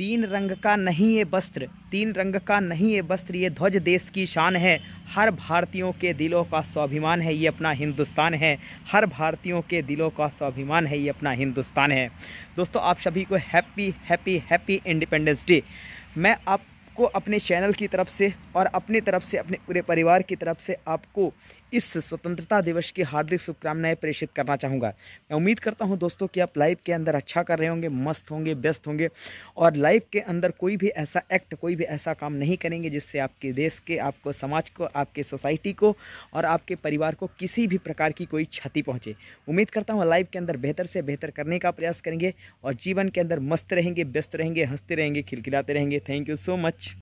तीन रंग का नहीं ये वस्त्र तीन रंग का नहीं ये वस्त्र ये ध्वज देश की शान है हर भारतीयों के दिलों का स्वाभिमान है ये अपना हिंदुस्तान है हर भारतीयों के दिलों का स्वाभिमान है ये अपना हिंदुस्तान है दोस्तों आप सभी को happy happy happy independence day मैं आपको अपने चैनल की तरफ से और अपनी तरफ से अपने पूरे परिवार की तरफ से आपको इस स्वतंत्रता दिवस की हार्दिक शुभकामनाएं प्रेषित करना चाहूँगा मैं उम्मीद करता हूँ दोस्तों कि आप लाइफ के अंदर अच्छा कर रहे होंगे मस्त होंगे व्यस्त होंगे और लाइफ के अंदर कोई भी ऐसा एक्ट कोई भी ऐसा काम नहीं करेंगे जिससे आपके देश के आपको समाज को आपके सोसाइटी को और आपके परिवार को किसी भी प्रकार की कोई क्षति पहुँचे उम्मीद करता हूँ लाइफ के अंदर बेहतर से बेहतर करने का प्रयास करेंगे और जीवन के अंदर मस्त रहेंगे व्यस्त रहेंगे हंसते रहेंगे खिलखिलाते रहेंगे थैंक यू सो मच